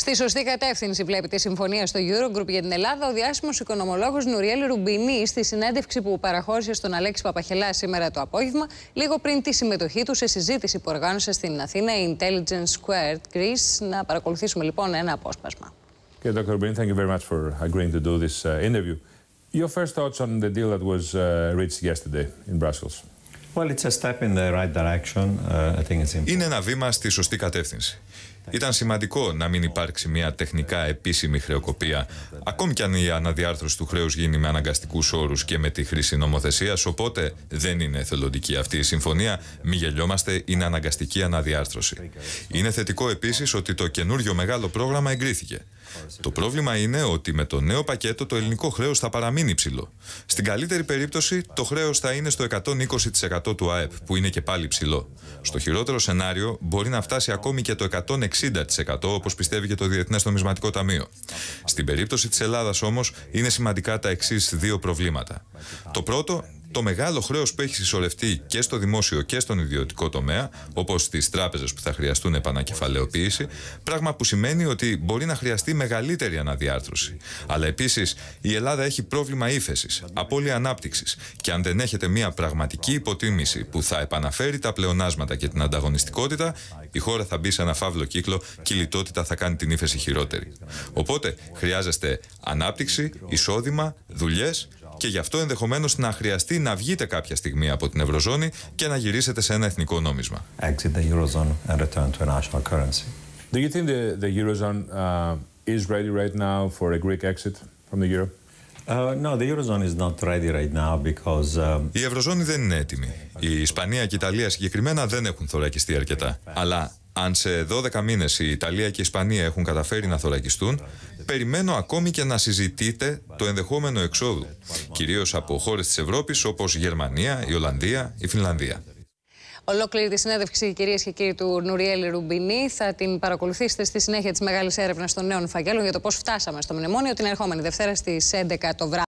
Στη σωστή κατεύθυνση βλέπει τη συμφωνία στο Eurogroup για την Ελλάδα ο διάσημος οικονομολόγος Νουριέλ Ρουμπινί στη συνέντευξη που παραχώρησε στον Αλέξη Παπαχελά σήμερα το απόγευμα, λίγο πριν τη συμμετοχή του σε συζήτηση που οργάνωσε στην Αθήνα η Intelligence Squared Greece. Να παρακολουθήσουμε λοιπόν ένα απόσπασμα. Είναι ένα βήμα στη σωστή κατεύθυνση. Ναι. Ήταν σημαντικό να μην υπάρξει μια τεχνικά επίσημη χρεοκοπία, ακόμη κι αν η αναδιάρθρωση του χρέους γίνει με αναγκαστικούς όρους και με τη χρήση νομοθεσίας. Οπότε δεν είναι εθελοντική αυτή η συμφωνία. Μη γελιόμαστε, είναι αναγκαστική αναδιάρθρωση. Είναι θετικό επίσης ότι το καινούριο μεγάλο πρόγραμμα εγκρίθηκε. Το πρόβλημα είναι ότι με το νέο πακέτο το ελληνικό χρέος θα παραμείνει ψηλό. Στην καλύτερη περίπτωση, το χρέος θα είναι στο 120% του ΑΕΠ, που είναι και πάλι ψηλό. Στο χειρότερο σενάριο, μπορεί να φτάσει ακόμη και το 160% 60% όπως πιστεύει και το Διεθνές Νομισματικό Ταμείο. Στην περίπτωση της Ελλάδας όμως είναι σημαντικά τα εξής δύο προβλήματα. Το πρώτο το μεγάλο χρέος που έχει συσσωρευτεί και στο δημόσιο και στον ιδιωτικό τομέα, όπως στις τράπεζες που θα χρειαστούν επανακεφαλαιοποίηση, πράγμα που σημαίνει ότι μπορεί να χρειαστεί μεγαλύτερη αναδιάρθρωση. Αλλά επίσης η Ελλάδα έχει πρόβλημα ύφεσης, απώλεια ανάπτυξης και αν δεν έχετε μια πραγματική υποτίμηση που θα επαναφέρει τα πλεονάσματα και την ανταγωνιστικότητα, η χώρα θα μπει σε ένα φαύλο κύκλο και η λιτότητα θα κάνει την ύφεση χειρότερη. Οπότε χρειάζεστε ανάπτυξη, εισόδημα, δουλειές και γι' αυτό ενδεχομένως να χρειαστεί να βγείτε κάποια στιγμή από την Ευρωζώνη και να γυρίσετε σε ένα εθνικό νόμισμα. Exit the Eurozone and return to a national currency. Do you think the, the Eurozone uh, is ready right now for a Greek exit from the Euro? Η Ευρωζώνη δεν είναι έτοιμη. Η Ισπανία και η Ιταλία συγκεκριμένα δεν έχουν θωρακιστεί αρκετά. Αλλά αν σε 12 μήνες η Ιταλία και η Ισπανία έχουν καταφέρει να θωρακιστούν, περιμένω ακόμη και να συζητείτε το ενδεχόμενο εξόδου, κυρίως από χώρες της Ευρώπης όπως η Γερμανία, η Ολλανδία, η Φινλανδία. Ολόκληρη τη συνέντευξη, κυρίες και κύριοι, του Νουριέλ Ρουμπινί θα την παρακολουθήσετε στη συνέχεια της μεγάλης έρευνας των νέων φαγγέλων για το πώς φτάσαμε στο μνημόνιο την ερχόμενη Δευτέρα στις 11 το βράδυ.